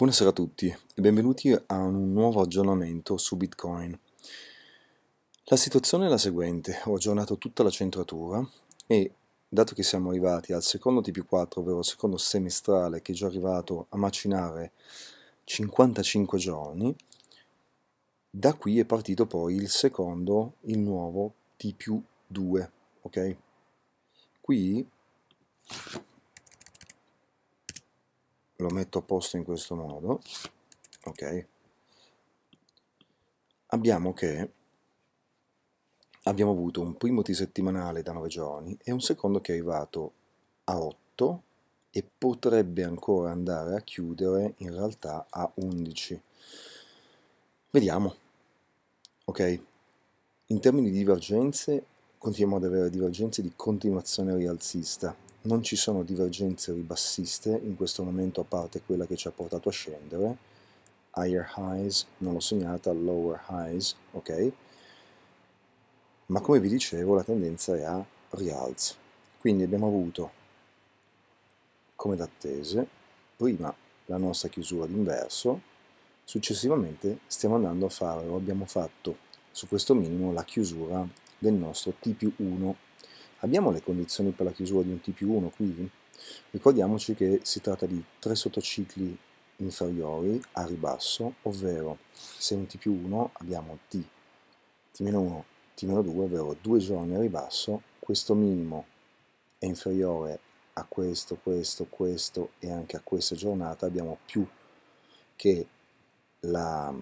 Buonasera a tutti e benvenuti a un nuovo aggiornamento su Bitcoin. La situazione è la seguente, ho aggiornato tutta la centratura e dato che siamo arrivati al secondo TP4, ovvero il secondo semestrale che è già arrivato a macinare 55 giorni, da qui è partito poi il secondo, il nuovo tp 2 ok? Qui lo metto a posto in questo modo ok abbiamo che abbiamo avuto un primo settimanale da 9 giorni e un secondo che è arrivato a 8 e potrebbe ancora andare a chiudere in realtà a 11 vediamo ok in termini di divergenze continuiamo ad avere divergenze di continuazione rialzista non ci sono divergenze ribassiste in questo momento a parte quella che ci ha portato a scendere, higher highs, non l'ho segnata, lower highs, ok? Ma come vi dicevo la tendenza è a rialzo, quindi abbiamo avuto come d'attese prima la nostra chiusura d'inverso, successivamente stiamo andando a fare o abbiamo fatto su questo minimo la chiusura del nostro T più 1 Abbiamo le condizioni per la chiusura di un TP1 qui? Ricordiamoci che si tratta di tre sottocicli inferiori a ribasso, ovvero se un TP1 abbiamo T, T-1, T-2, ovvero due giorni a ribasso, questo minimo è inferiore a questo, questo, questo e anche a questa giornata abbiamo più che la,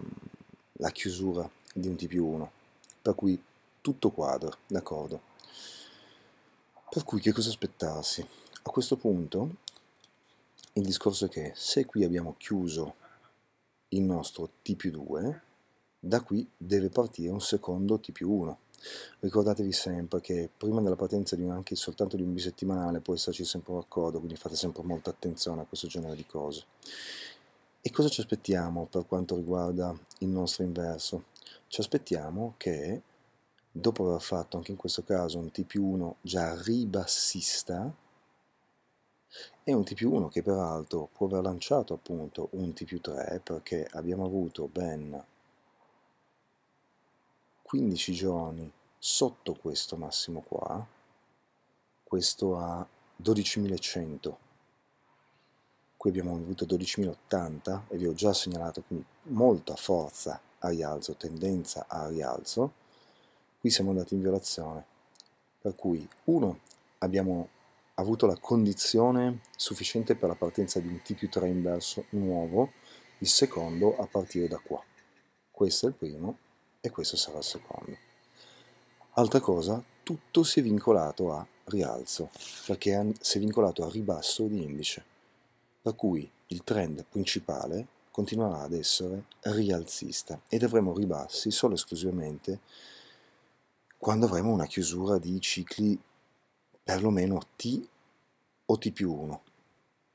la chiusura di un TP1, per cui tutto quadro, d'accordo? Per cui che cosa aspettarsi? A questo punto il discorso è che se qui abbiamo chiuso il nostro t più 2, da qui deve partire un secondo t più 1. Ricordatevi sempre che prima della partenza di un, anche soltanto di un bisettimanale può esserci sempre un accordo, quindi fate sempre molta attenzione a questo genere di cose. E cosa ci aspettiamo per quanto riguarda il nostro inverso? Ci aspettiamo che dopo aver fatto anche in questo caso un T più 1 già ribassista, e un T più 1 che peraltro può aver lanciato appunto un T più 3 perché abbiamo avuto ben 15 giorni sotto questo massimo qua, questo a 12.100, qui abbiamo avuto 12.080 e vi ho già segnalato quindi molta forza a rialzo, tendenza a rialzo, qui siamo andati in violazione. Per cui, uno, abbiamo avuto la condizione sufficiente per la partenza di un t più 3 inverso nuovo, il secondo a partire da qua. Questo è il primo e questo sarà il secondo. Altra cosa, tutto si è vincolato a rialzo, perché si è vincolato a ribasso di indice, per cui il trend principale continuerà ad essere rialzista e avremo ribassi solo esclusivamente quando avremo una chiusura di cicli perlomeno T o T più 1,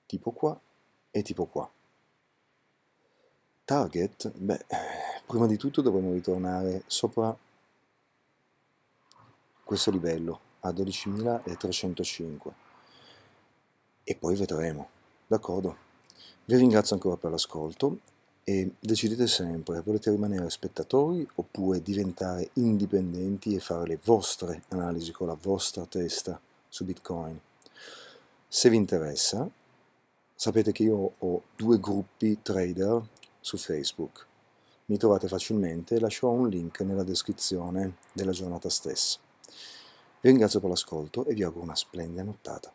tipo qua e tipo qua. Target, beh, prima di tutto dovremo ritornare sopra questo livello a 12.305 e poi vedremo, d'accordo? Vi ringrazio ancora per l'ascolto e decidete sempre, volete rimanere spettatori oppure diventare indipendenti e fare le vostre analisi con la vostra testa su Bitcoin. Se vi interessa, sapete che io ho due gruppi trader su Facebook. Mi trovate facilmente e lascerò un link nella descrizione della giornata stessa. Vi ringrazio per l'ascolto e vi auguro una splendida nottata.